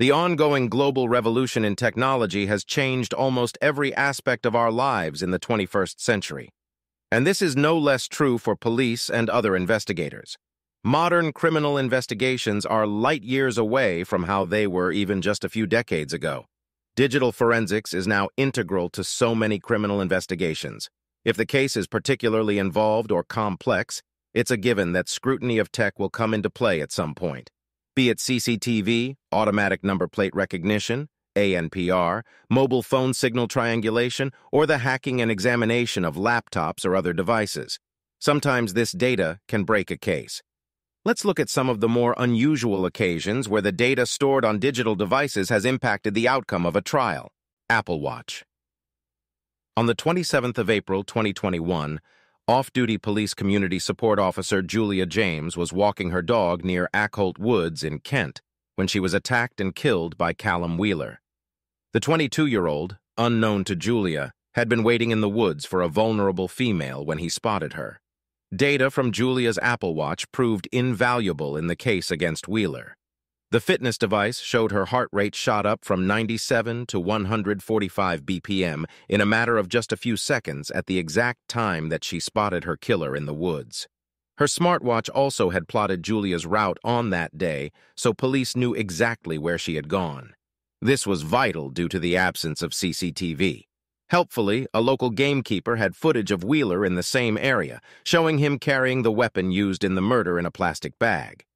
The ongoing global revolution in technology has changed almost every aspect of our lives in the 21st century. And this is no less true for police and other investigators. Modern criminal investigations are light years away from how they were even just a few decades ago. Digital forensics is now integral to so many criminal investigations. If the case is particularly involved or complex, it's a given that scrutiny of tech will come into play at some point be it CCTV, automatic number plate recognition, ANPR, mobile phone signal triangulation, or the hacking and examination of laptops or other devices. Sometimes this data can break a case. Let's look at some of the more unusual occasions where the data stored on digital devices has impacted the outcome of a trial. Apple Watch. On the 27th of April, 2021, off-duty police community support officer Julia James was walking her dog near Ackholt Woods in Kent when she was attacked and killed by Callum Wheeler. The 22-year-old, unknown to Julia, had been waiting in the woods for a vulnerable female when he spotted her. Data from Julia's Apple Watch proved invaluable in the case against Wheeler. The fitness device showed her heart rate shot up from 97 to 145 BPM in a matter of just a few seconds at the exact time that she spotted her killer in the woods. Her smartwatch also had plotted Julia's route on that day, so police knew exactly where she had gone. This was vital due to the absence of CCTV. Helpfully, a local gamekeeper had footage of Wheeler in the same area, showing him carrying the weapon used in the murder in a plastic bag.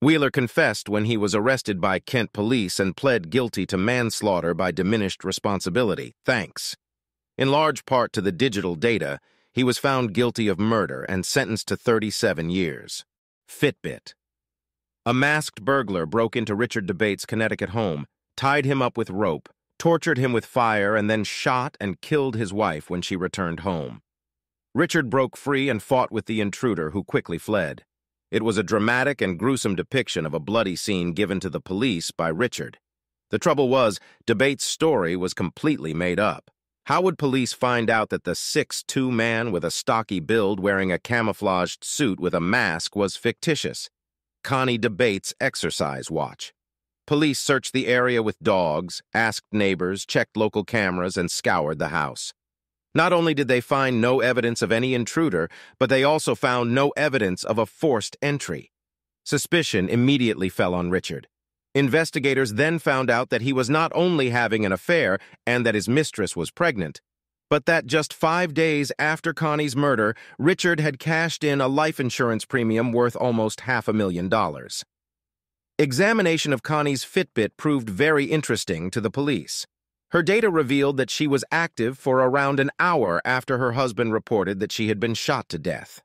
Wheeler confessed when he was arrested by Kent police and pled guilty to manslaughter by diminished responsibility, thanks. In large part to the digital data, he was found guilty of murder and sentenced to 37 years. Fitbit. A masked burglar broke into Richard DeBate's Connecticut home, tied him up with rope, tortured him with fire, and then shot and killed his wife when she returned home. Richard broke free and fought with the intruder, who quickly fled. It was a dramatic and gruesome depiction of a bloody scene given to the police by Richard. The trouble was, Debate's story was completely made up. How would police find out that the 6'2 man with a stocky build wearing a camouflaged suit with a mask was fictitious? Connie Debate's exercise watch. Police searched the area with dogs, asked neighbors, checked local cameras, and scoured the house. Not only did they find no evidence of any intruder, but they also found no evidence of a forced entry. Suspicion immediately fell on Richard. Investigators then found out that he was not only having an affair and that his mistress was pregnant, but that just five days after Connie's murder, Richard had cashed in a life insurance premium worth almost half a million dollars. Examination of Connie's Fitbit proved very interesting to the police. Her data revealed that she was active for around an hour after her husband reported that she had been shot to death.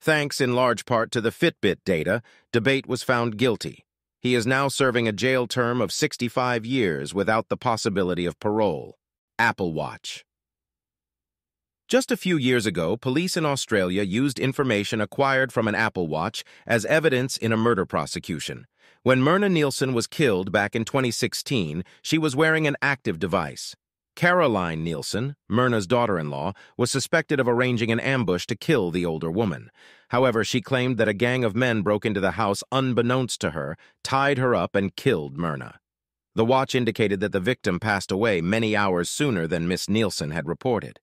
Thanks in large part to the Fitbit data, Debate was found guilty. He is now serving a jail term of 65 years without the possibility of parole. Apple Watch. Just a few years ago, police in Australia used information acquired from an Apple Watch as evidence in a murder prosecution. When Myrna Nielsen was killed back in 2016, she was wearing an active device. Caroline Nielsen, Myrna's daughter-in-law, was suspected of arranging an ambush to kill the older woman. However, she claimed that a gang of men broke into the house unbeknownst to her, tied her up, and killed Myrna. The watch indicated that the victim passed away many hours sooner than Miss Nielsen had reported.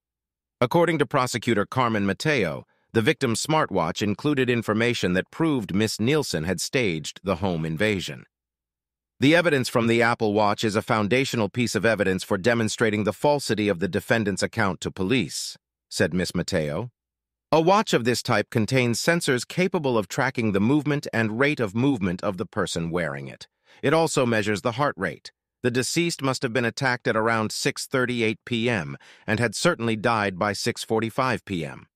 According to prosecutor Carmen Mateo, the victim's smartwatch included information that proved Miss Nielsen had staged the home invasion. The evidence from the Apple Watch is a foundational piece of evidence for demonstrating the falsity of the defendant's account to police, said Miss Mateo. A watch of this type contains sensors capable of tracking the movement and rate of movement of the person wearing it. It also measures the heart rate. The deceased must have been attacked at around 6.38 p.m. and had certainly died by 6.45 p.m.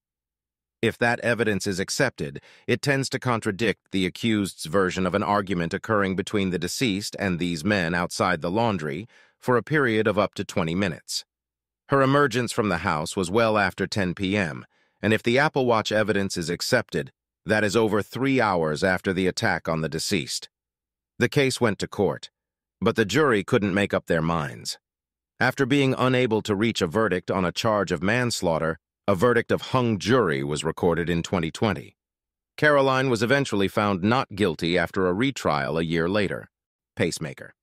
If that evidence is accepted, it tends to contradict the accused's version of an argument occurring between the deceased and these men outside the laundry for a period of up to 20 minutes. Her emergence from the house was well after 10 p.m., and if the Apple Watch evidence is accepted, that is over three hours after the attack on the deceased. The case went to court, but the jury couldn't make up their minds. After being unable to reach a verdict on a charge of manslaughter, a verdict of hung jury was recorded in 2020. Caroline was eventually found not guilty after a retrial a year later. Pacemaker.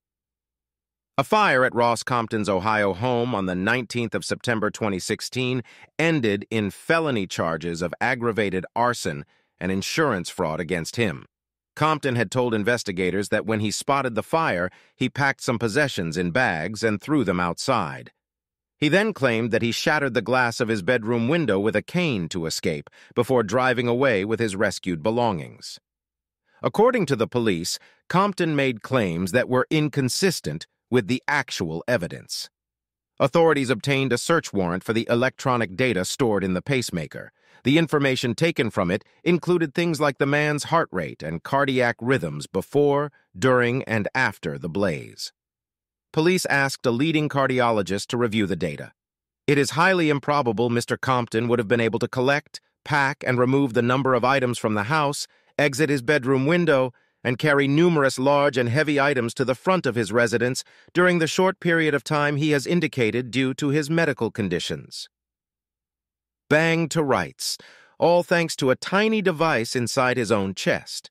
A fire at Ross Compton's Ohio home on the 19th of September 2016 ended in felony charges of aggravated arson and insurance fraud against him. Compton had told investigators that when he spotted the fire, he packed some possessions in bags and threw them outside. He then claimed that he shattered the glass of his bedroom window with a cane to escape before driving away with his rescued belongings. According to the police, Compton made claims that were inconsistent with the actual evidence. Authorities obtained a search warrant for the electronic data stored in the pacemaker. The information taken from it included things like the man's heart rate and cardiac rhythms before, during, and after the blaze police asked a leading cardiologist to review the data. It is highly improbable Mr. Compton would have been able to collect, pack, and remove the number of items from the house, exit his bedroom window, and carry numerous large and heavy items to the front of his residence during the short period of time he has indicated due to his medical conditions. Bang to rights, all thanks to a tiny device inside his own chest.